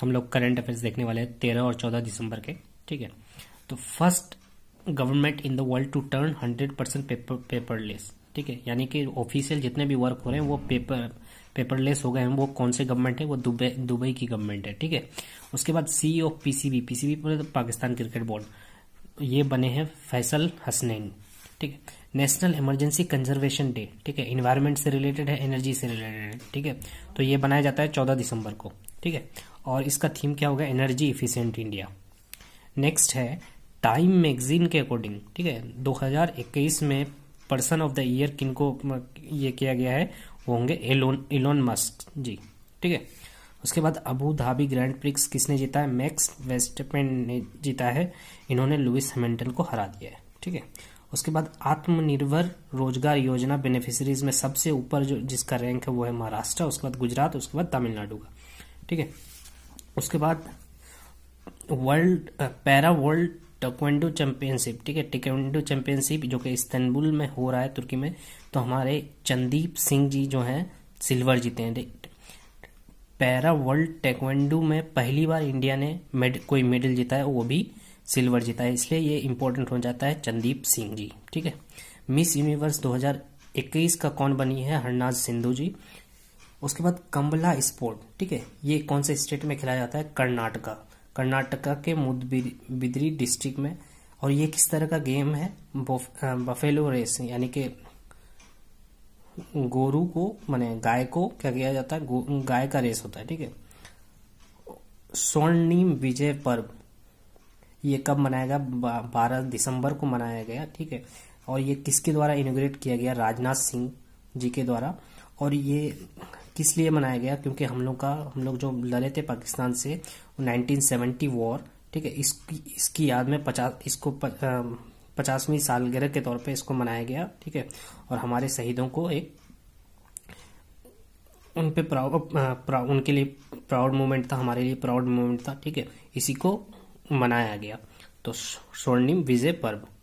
हम लोग current affairs देखने वाले हैं तेरह और चौदह दिसंबर के ठीक है तो first government in the world to turn hundred percent paper paperless ठीक है यानी कि ऑफिशियल जितने भी वर्क हो रहे हैं वो पेपर पेपरलेस हो गए हैं वो कौन से गवर्नमेंट है वो दुबई दुबई की गवर्नमेंट है ठीक है उसके बाद सी ऑफ पीसीबी पीसीबी पर पाकिस्तान क्रिकेट बोर्ड ये बने हैं फैसल हसनैन ठीक है नेशनल इमरजेंसी कंजर्वेशन डे ठीक है इन्वायरमेंट से रिलेटेड है एनर्जी से रिलेटेड है ठीक है तो ये बनाया जाता है चौदह दिसंबर को ठीक है और इसका थीम क्या होगा एनर्जी इफिशियंट इंडिया नेक्स्ट है टाइम मैगजीन के अकॉर्डिंग ठीक है 2021 में पर्सन ऑफ द ईयर किनको ये किया गया है वो होंगे एलोन एलोन मस्क जी ठीक है उसके बाद अबू धाबी ग्रैंड प्रिक्स किसने जीता है मैक्स वेस्टपेन ने जीता है इन्होंने लुइस हेमेंटन को हरा दिया है ठीक है उसके बाद आत्मनिर्भर रोजगार योजना बेनिफिशरीज में सबसे ऊपर जो जिसका रैंक है वो है महाराष्ट्र उसके बाद गुजरात उसके बाद तमिलनाडु का ठीक है उसके बाद world para world taekwondo championship ठीक है टिक्वेंडो चैंपियनशिप जो कि इस्तानबुल में हो रहा है तुर्की में तो हमारे चंदीप सिंह जी जो हैं सिल्वर जीते हैं पैरा वर्ल्ड टेक्वेंडो में पहली बार इंडिया ने मेड, कोई मेडल जीता है वो भी सिल्वर जीता है इसलिए ये इंपॉर्टेंट हो जाता है चंदीप सिंह जी ठीक है मिस यूनिवर्स 2021 का कौन बनी है हरनाज सिंधु जी उसके बाद कम्बला स्पोर्ट ठीक है ये कौन से स्टेट में खेला जाता है कर्नाटका कर्नाटका के मुदबिदरी डिस्ट्रिक्ट में और ये किस तरह का गेम है बफेलो रेस यानी कि गोरू को माने गाय को क्या किया जाता है गाय का रेस होता है ठीक है स्वर्णिम विजय पर्व ये कब मनाया गया बारह दिसंबर को मनाया गया ठीक है और ये किसके द्वारा इनोग्रेट किया गया राजनाथ सिंह जी के द्वारा और ये किस लिए मनाया गया क्योंकि हम लोग का हम लोग जो लड़े थे पाकिस्तान से 1970 वॉर ठीक है इसकी इसकी याद में पचास इसको पचासवीं सालगिरह के तौर पे इसको मनाया गया ठीक है और हमारे शहीदों को एक उन पे प्राउड प्रा, उनके लिए प्राउड मोमेंट था हमारे लिए प्राउड मोमेंट था ठीक है इसी को मनाया गया तो स्वर्णिम विजय पर्व